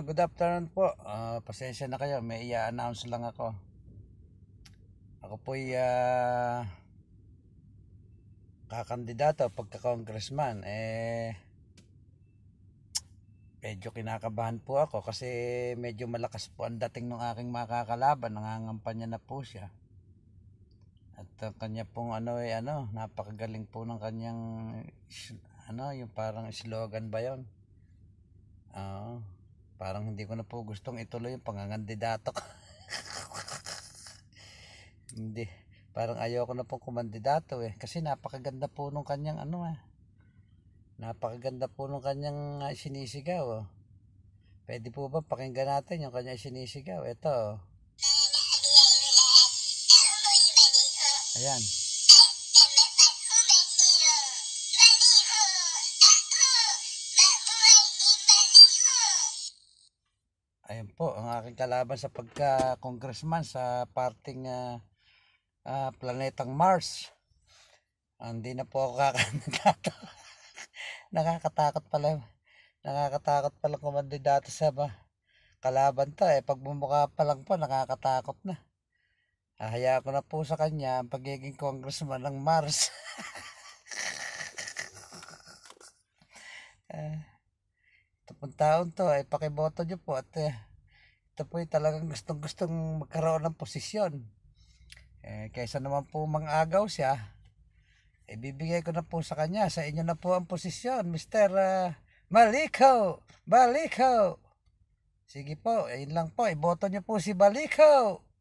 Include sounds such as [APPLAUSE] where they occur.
good afternoon po. Uh, pasensya na kayo. May i-announce lang ako. Ako po'y uh, kakandidato pagka-congressman. Eh, medyo kinakabahan po ako kasi medyo malakas po ang dating ng aking makakalaban. Nangangampanya na po siya. At ang kanya pong ano eh ano, napakagaling po ng kanyang ano, yung parang slogan ba yon? Ah. Uh, Parang hindi ko na po gustong ituloy yung pangangandidato ko. [LAUGHS] hindi. Parang ayoko na pong kumandidato eh. Kasi napakaganda po nung kanyang ano eh. Napakaganda po nung kanyang uh, sinisigaw oh. Pwede po ba pakinggan natin yung kanyang sinisigaw? Ito oh. Ah, oh. Ayan. Ayan po, ang aking kalaban sa pagka-congressman sa parting uh, uh, planetang Mars. Hindi na po ako kakandidato. [LAUGHS] Nakakatakot pala. Nakakatakot pala kumandidato sa ba? kalaban to eh. Pag bumuka pa lang po, nakakatakot na. Ahaya ko na po sa kanya ang pagiging congressman ng Mars. uh, [LAUGHS] Ito taon to ay eh, pakiboto nyo po at eh, ito po ay talagang gustong gustong magkaroon ng posisyon. Eh, kaysa naman po mangagaw siya, ibibigay eh, ko na po sa kanya. Sa inyo na po ang posisyon, Mr. Uh, ah, Maliko! Maliko! Sige po, ayun eh, lang po. Iboto eh, nyo po si Maliko!